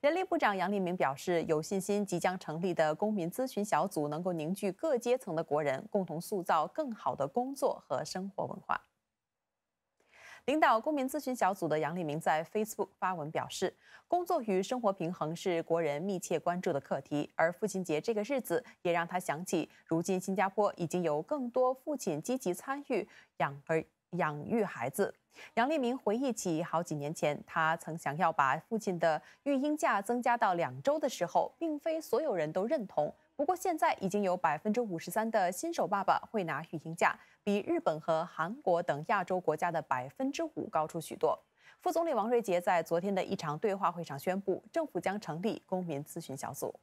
人力部长杨立明表示，有信心即将成立的公民咨询小组能够凝聚各阶层的国人，共同塑造更好的工作和生活文化。领导公民咨询小组的杨立明在 Facebook 发文表示：“工作与生活平衡是国人密切关注的课题，而父亲节这个日子也让他想起，如今新加坡已经有更多父亲积极参与养儿。”养育孩子，杨立明回忆起好几年前，他曾想要把父亲的育婴假增加到两周的时候，并非所有人都认同。不过，现在已经有百分之五十三的新手爸爸会拿育婴假，比日本和韩国等亚洲国家的百分之五高出许多。副总理王瑞杰在昨天的一场对话会上宣布，政府将成立公民咨询小组。